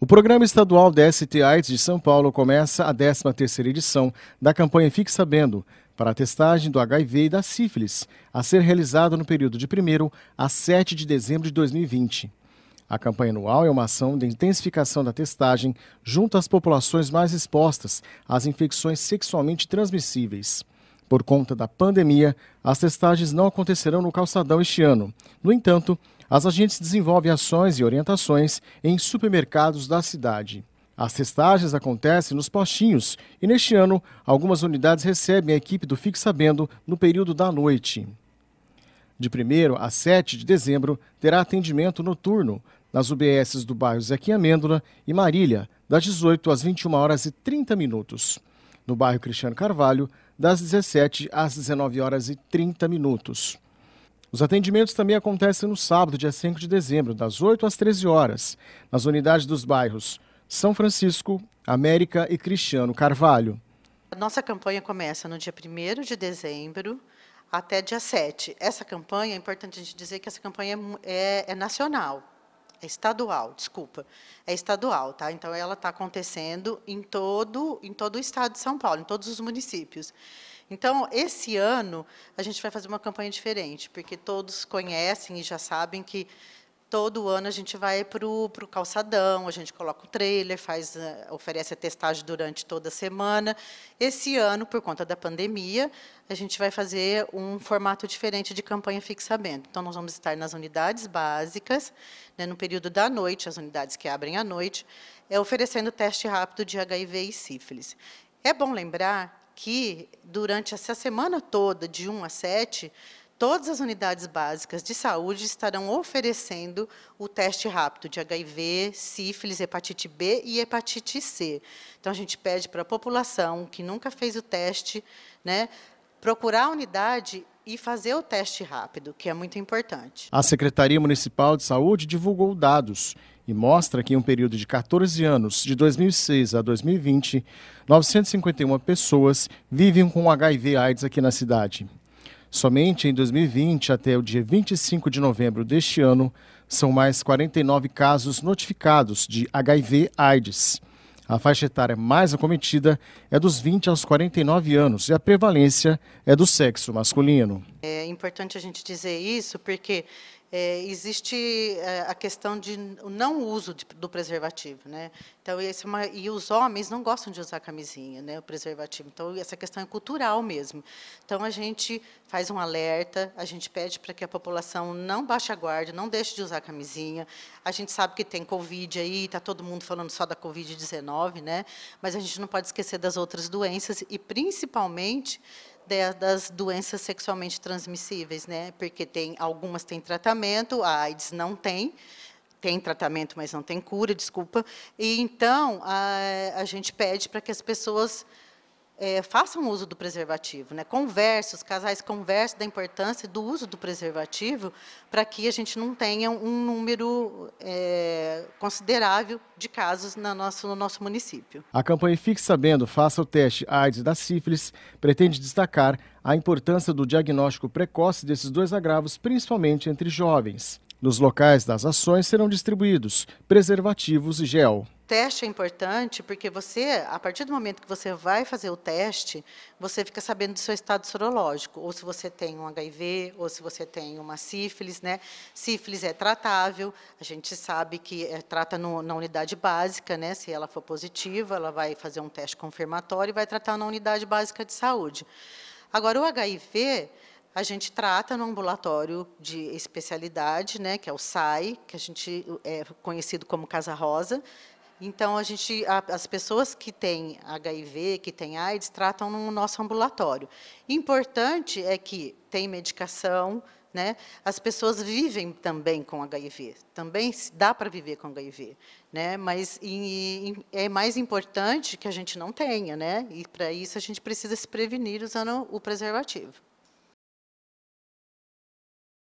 O Programa Estadual DST AIDS de São Paulo começa a 13ª edição da campanha Fique Sabendo para a testagem do HIV e da sífilis, a ser realizada no período de 1 a 7 de dezembro de 2020. A campanha anual é uma ação de intensificação da testagem junto às populações mais expostas às infecções sexualmente transmissíveis. Por conta da pandemia, as testagens não acontecerão no calçadão este ano. No entanto, as agentes desenvolvem ações e orientações em supermercados da cidade. As testagens acontecem nos postinhos e, neste ano, algumas unidades recebem a equipe do Fique Sabendo no período da noite. De 1 a 7 de dezembro, terá atendimento noturno nas UBSs do bairro Zequinha Mêndola e Marília, das 18 às 21 horas e 30 minutos. No bairro Cristiano Carvalho, das 17 às 19 horas e 30 minutos. Os atendimentos também acontecem no sábado, dia 5 de dezembro, das 8 às 13 horas, nas unidades dos bairros São Francisco, América e Cristiano Carvalho. A nossa campanha começa no dia 1 de dezembro até dia 7. Essa campanha, é importante a gente dizer que essa campanha é, é, é nacional é estadual, desculpa, é estadual, tá? Então ela está acontecendo em todo em todo o estado de São Paulo, em todos os municípios. Então, esse ano, a gente vai fazer uma campanha diferente, porque todos conhecem e já sabem que Todo ano a gente vai para o calçadão, a gente coloca o trailer, faz, eh, oferece a testagem durante toda a semana. Esse ano, por conta da pandemia, a gente vai fazer um formato diferente de campanha fixamento. Então, nós vamos estar nas unidades básicas, né, no período da noite, as unidades que abrem à noite, é, oferecendo teste rápido de HIV e sífilis. É bom lembrar que, durante essa semana toda, de 1 a 7, todas as unidades básicas de saúde estarão oferecendo o teste rápido de HIV, sífilis, hepatite B e hepatite C. Então, a gente pede para a população que nunca fez o teste, né, procurar a unidade e fazer o teste rápido, que é muito importante. A Secretaria Municipal de Saúde divulgou dados e mostra que em um período de 14 anos, de 2006 a 2020, 951 pessoas vivem com HIV/AIDS aqui na cidade. Somente em 2020, até o dia 25 de novembro deste ano, são mais 49 casos notificados de HIV-AIDS. A faixa etária mais acometida é dos 20 aos 49 anos e a prevalência é do sexo masculino. É importante a gente dizer isso porque é, existe é, a questão de não uso de, do preservativo, né? Então esse é uma, e os homens não gostam de usar camisinha, né? O preservativo. Então essa questão é cultural mesmo. Então a gente faz um alerta, a gente pede para que a população não baixe a guarda, não deixe de usar camisinha. A gente sabe que tem covid aí, está todo mundo falando só da covid-19, né? Mas a gente não pode esquecer das outras doenças e principalmente de, das doenças sexualmente transmissíveis, né? Porque tem algumas têm tratamento, a AIDS não tem, tem tratamento, mas não tem cura, desculpa. E então a, a gente pede para que as pessoas é, façam uso do preservativo, né? Converse, os casais conversem da importância do uso do preservativo para que a gente não tenha um número é, considerável de casos na nosso, no nosso município. A campanha Fique Sabendo, Faça o Teste AIDS da Sífilis pretende destacar a importância do diagnóstico precoce desses dois agravos, principalmente entre jovens. Nos locais das ações serão distribuídos preservativos e gel. O teste é importante porque você, a partir do momento que você vai fazer o teste, você fica sabendo do seu estado sorológico, ou se você tem um HIV, ou se você tem uma sífilis, né? Sífilis é tratável, a gente sabe que é, trata no, na unidade básica, né? Se ela for positiva, ela vai fazer um teste confirmatório e vai tratar na unidade básica de saúde. Agora, o HIV, a gente trata no ambulatório de especialidade, né, que é o SAI, que a gente é conhecido como Casa Rosa. Então, a gente, a, as pessoas que têm HIV, que têm AIDS, tratam no nosso ambulatório. Importante é que tem medicação, né? As pessoas vivem também com HIV, também dá para viver com HIV, né? Mas e, e é mais importante que a gente não tenha, né? E para isso a gente precisa se prevenir usando o preservativo.